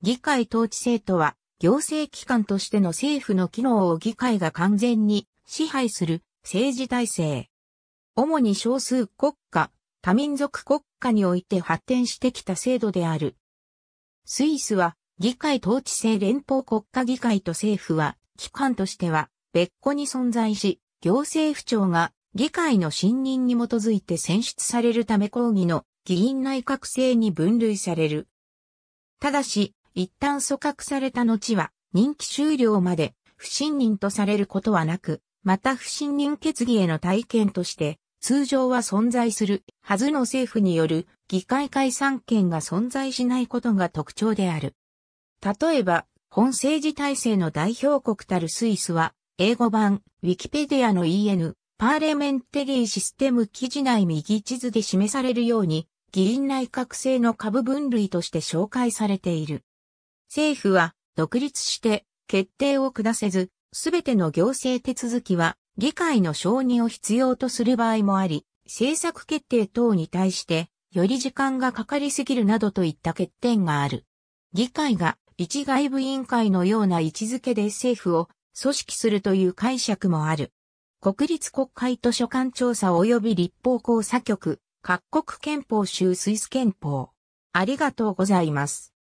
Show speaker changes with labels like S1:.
S1: 議会統
S2: 治制とは、行政機関としての政府の機能を議会が完全に支配する政治体制。主に少数国家、多民族国家において発展してきた制度である。スイスは議会統治制連邦国家議会と政府は機関としては別個に存在し、行政府長が議会の信任に基づいて選出されるため抗議の議員内閣制に分類される。ただし、一旦組閣された後は、任期終了まで不信任とされることはなく、また不信任決議への体験として、通常は存在するはずの政府による議会解散権が存在しないことが特徴である。例えば、本政治体制の代表国たるスイスは、英語版、ウィキペディアの EN、パーレメンテリーシステム記事内右地図で示されるように、議員内閣制の株分類として紹介されている。政府は独立して決定を下せず、すべての行政手続きは議会の承認を必要とする場合もあり、政策決定等に対してより時間がかかりすぎるなどといった欠点がある。議会が一外部委員会のような位置づけで政府を組織するという解釈もある。国立国会図書館調査及び立法交査局、各国憲法州スイス憲法。ありがとうございます。